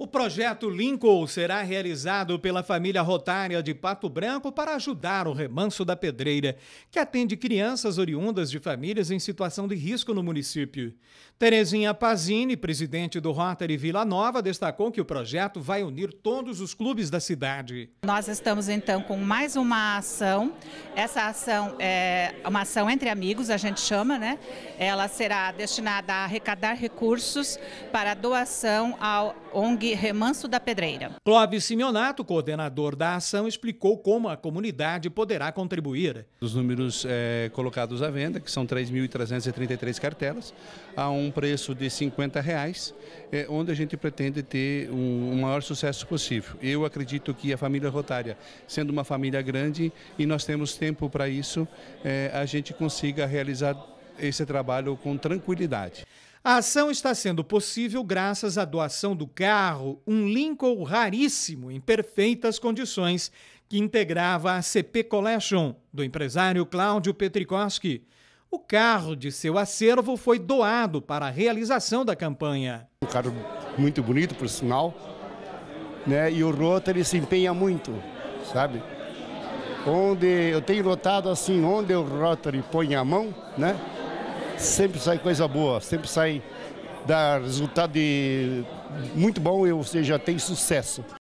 O projeto Lincoln será realizado pela família rotária de Pato Branco para ajudar o Remanso da Pedreira, que atende crianças oriundas de famílias em situação de risco no município. Terezinha Pazini, presidente do Rotary Vila Nova, destacou que o projeto vai unir todos os clubes da cidade. Nós estamos então com mais uma ação. Essa ação é uma ação entre amigos, a gente chama, né? Ela será destinada a arrecadar recursos para doação ao ONG Remanso da Pedreira. Clóvis Simeonato, coordenador da ação, explicou como a comunidade poderá contribuir. Os números é, colocados à venda, que são 3.333 cartelas, a um preço de R$ 50, reais, é, onde a gente pretende ter o um, um maior sucesso possível. Eu acredito que a família Rotária, sendo uma família grande e nós temos tempo para isso, é, a gente consiga realizar esse trabalho com tranquilidade. A ação está sendo possível graças à doação do carro, um Lincoln raríssimo, em perfeitas condições, que integrava a CP Collection, do empresário Cláudio Petrikowski. O carro de seu acervo foi doado para a realização da campanha. Um carro muito bonito, por sinal, né? e o Rotary se empenha muito, sabe? Onde eu tenho notado assim, onde o Rotary põe a mão, né? sempre sai coisa boa, sempre sai dar resultado de muito bom, ou seja, tem sucesso.